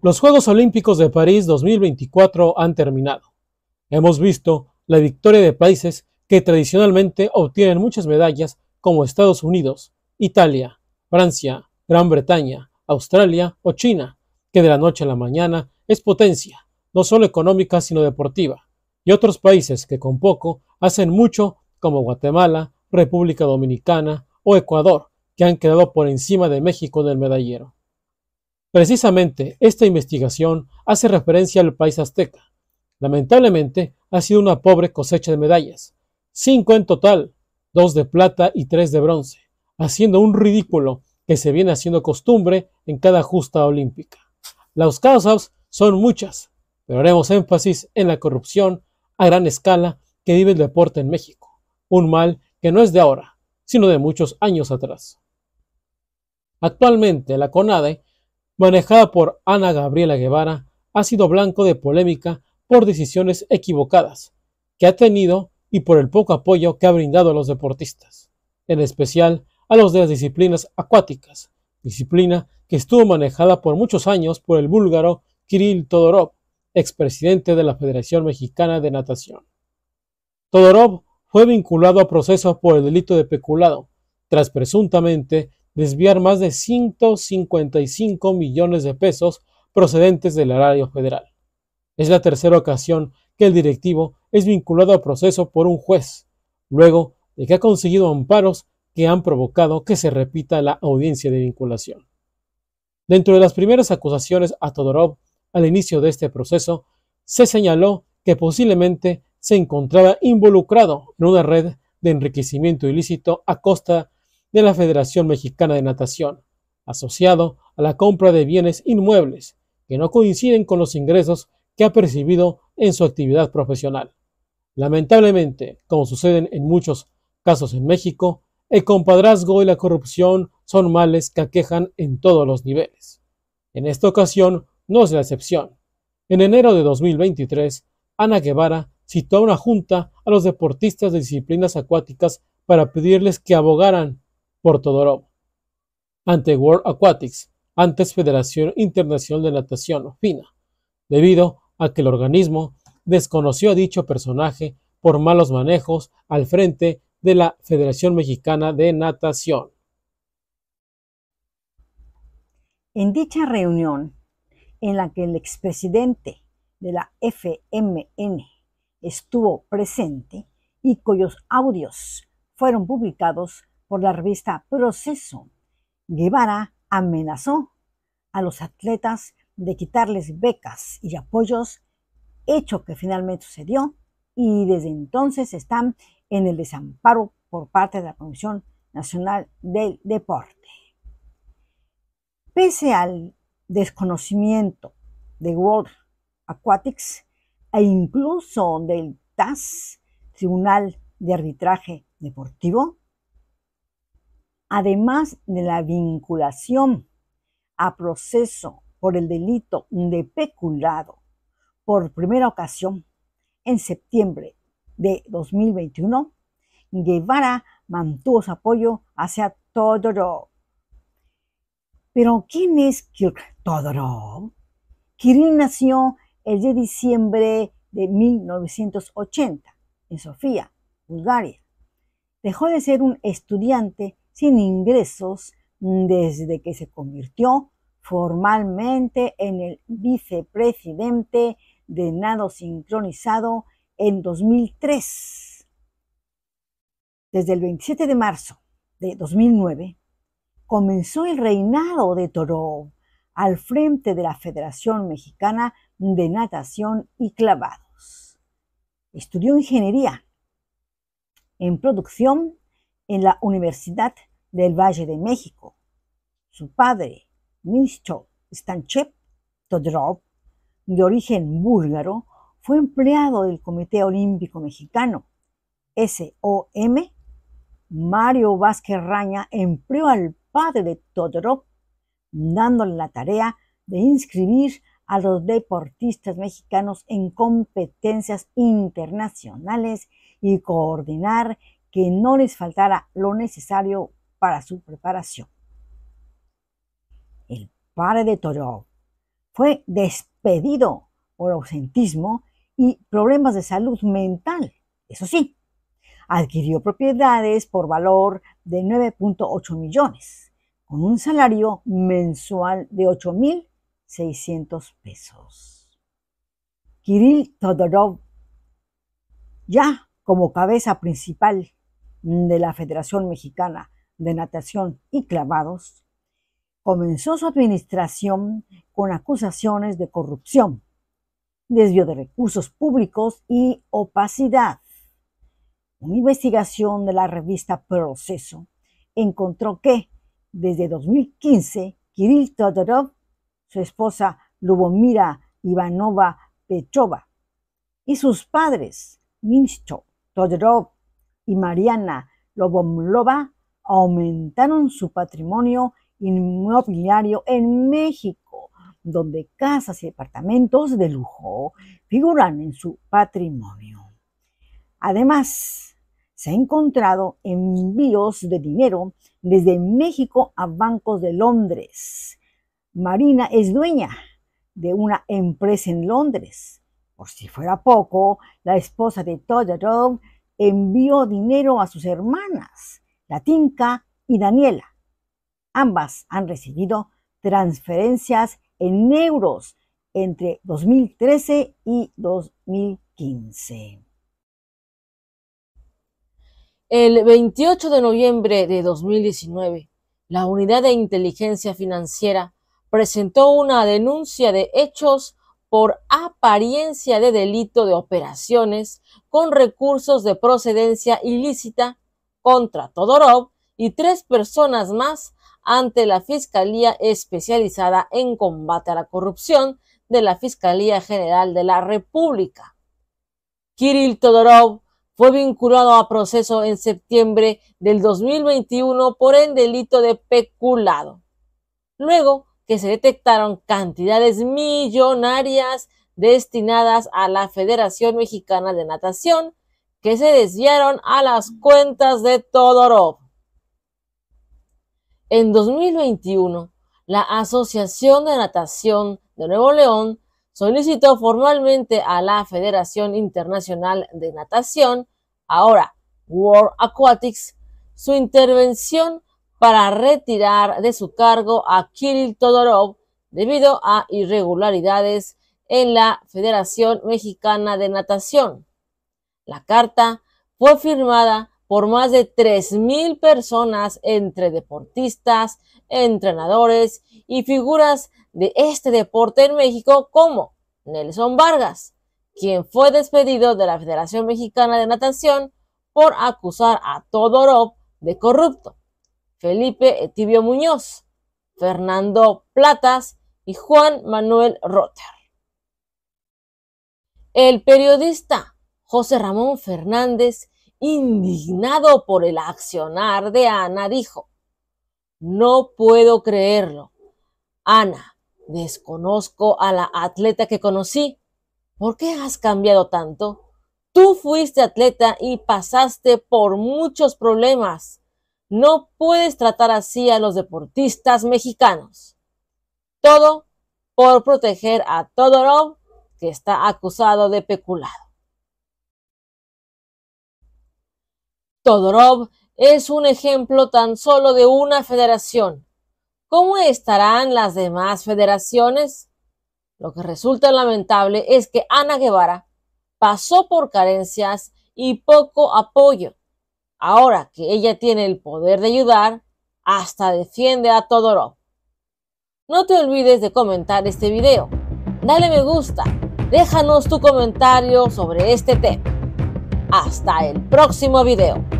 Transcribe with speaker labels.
Speaker 1: Los Juegos Olímpicos de París 2024 han terminado. Hemos visto la victoria de países que tradicionalmente obtienen muchas medallas como Estados Unidos, Italia, Francia, Gran Bretaña, Australia o China, que de la noche a la mañana es potencia, no solo económica sino deportiva, y otros países que con poco hacen mucho como Guatemala, República Dominicana o Ecuador, que han quedado por encima de México en el medallero. Precisamente, esta investigación hace referencia al país azteca. Lamentablemente, ha sido una pobre cosecha de medallas, cinco en total, dos de plata y tres de bronce, haciendo un ridículo que se viene haciendo costumbre en cada justa olímpica. Las causas son muchas, pero haremos énfasis en la corrupción a gran escala que vive el deporte en México, un mal que no es de ahora, sino de muchos años atrás. Actualmente, la CONADE manejada por Ana Gabriela Guevara, ha sido blanco de polémica por decisiones equivocadas que ha tenido y por el poco apoyo que ha brindado a los deportistas, en especial a los de las disciplinas acuáticas, disciplina que estuvo manejada por muchos años por el búlgaro Kirill Todorov, expresidente de la Federación Mexicana de Natación. Todorov fue vinculado a proceso por el delito de peculado, tras presuntamente desviar más de 155 millones de pesos procedentes del horario federal. Es la tercera ocasión que el directivo es vinculado a proceso por un juez, luego de que ha conseguido amparos que han provocado que se repita la audiencia de vinculación. Dentro de las primeras acusaciones a Todorov al inicio de este proceso, se señaló que posiblemente se encontraba involucrado en una red de enriquecimiento ilícito a costa de la Federación Mexicana de Natación, asociado a la compra de bienes inmuebles que no coinciden con los ingresos que ha percibido en su actividad profesional. Lamentablemente, como suceden en muchos casos en México, el compadrazgo y la corrupción son males que aquejan en todos los niveles. En esta ocasión no es la excepción. En enero de 2023, Ana Guevara citó a una junta a los deportistas de disciplinas acuáticas para pedirles que abogaran por ante World Aquatics, antes Federación Internacional de Natación FINA, debido a que el organismo desconoció a dicho personaje por malos manejos al frente de la Federación Mexicana de Natación.
Speaker 2: En dicha reunión, en la que el expresidente de la FMN estuvo presente y cuyos audios fueron publicados por la revista Proceso, Guevara amenazó a los atletas de quitarles becas y apoyos, hecho que finalmente sucedió y desde entonces están en el desamparo por parte de la Comisión Nacional del Deporte. Pese al desconocimiento de World Aquatics e incluso del TAS, Tribunal de Arbitraje Deportivo, además de la vinculación a proceso por el delito de peculado por primera ocasión en septiembre de 2021, Guevara mantuvo su apoyo hacia Todorov. Pero ¿quién es Todorov? Kirill nació el 10 de diciembre de 1980 en Sofía, Bulgaria. Dejó de ser un estudiante sin ingresos desde que se convirtió formalmente en el vicepresidente de nado sincronizado en 2003. Desde el 27 de marzo de 2009 comenzó el reinado de Toro al frente de la Federación Mexicana de Natación y Clavados. Estudió ingeniería en producción en la Universidad del Valle de México. Su padre, ministro Stanchev Todorov, de origen búlgaro, fue empleado del Comité Olímpico Mexicano, SOM. Mario Vázquez Raña empleó al padre de Todorov, dándole la tarea de inscribir a los deportistas mexicanos en competencias internacionales y coordinar que no les faltara lo necesario para su preparación. El padre de Toro fue despedido por ausentismo y problemas de salud mental. Eso sí, adquirió propiedades por valor de 9.8 millones, con un salario mensual de 8.600 pesos. Kirill Todorov, ya como cabeza principal de la Federación Mexicana de natación y clavados, comenzó su administración con acusaciones de corrupción, desvío de recursos públicos y opacidad. Una investigación de la revista Proceso encontró que desde 2015, Kirill Todorov, su esposa Lubomira Ivanova Pechova y sus padres, ministro Todorov y Mariana Lobomlova, aumentaron su patrimonio inmobiliario en México, donde casas y departamentos de lujo figuran en su patrimonio. Además, se han encontrado envíos de dinero desde México a bancos de Londres. Marina es dueña de una empresa en Londres. Por si fuera poco, la esposa de Todd envió dinero a sus hermanas la Tinca y Daniela. Ambas han recibido transferencias en euros entre 2013 y 2015.
Speaker 3: El 28 de noviembre de 2019, la Unidad de Inteligencia Financiera presentó una denuncia de hechos por apariencia de delito de operaciones con recursos de procedencia ilícita contra Todorov y tres personas más ante la Fiscalía Especializada en Combate a la Corrupción de la Fiscalía General de la República. Kirill Todorov fue vinculado a proceso en septiembre del 2021 por el delito de peculado. Luego que se detectaron cantidades millonarias destinadas a la Federación Mexicana de Natación se desviaron a las cuentas de Todorov. En 2021, la Asociación de Natación de Nuevo León solicitó formalmente a la Federación Internacional de Natación, ahora World Aquatics, su intervención para retirar de su cargo a Kirill Todorov debido a irregularidades en la Federación Mexicana de Natación. La carta fue firmada por más de 3.000 personas entre deportistas, entrenadores y figuras de este deporte en México como Nelson Vargas, quien fue despedido de la Federación Mexicana de Natación por acusar a Todorov de corrupto, Felipe Etibio Muñoz, Fernando Platas y Juan Manuel Rotter. El periodista José Ramón Fernández, indignado por el accionar de Ana, dijo, no puedo creerlo. Ana, desconozco a la atleta que conocí. ¿Por qué has cambiado tanto? Tú fuiste atleta y pasaste por muchos problemas. No puedes tratar así a los deportistas mexicanos. Todo por proteger a Todorov, que está acusado de peculado. Todorov es un ejemplo tan solo de una federación. ¿Cómo estarán las demás federaciones? Lo que resulta lamentable es que Ana Guevara pasó por carencias y poco apoyo. Ahora que ella tiene el poder de ayudar, hasta defiende a Todorov. No te olvides de comentar este video. Dale me gusta. Déjanos tu comentario sobre este tema. Hasta el próximo video.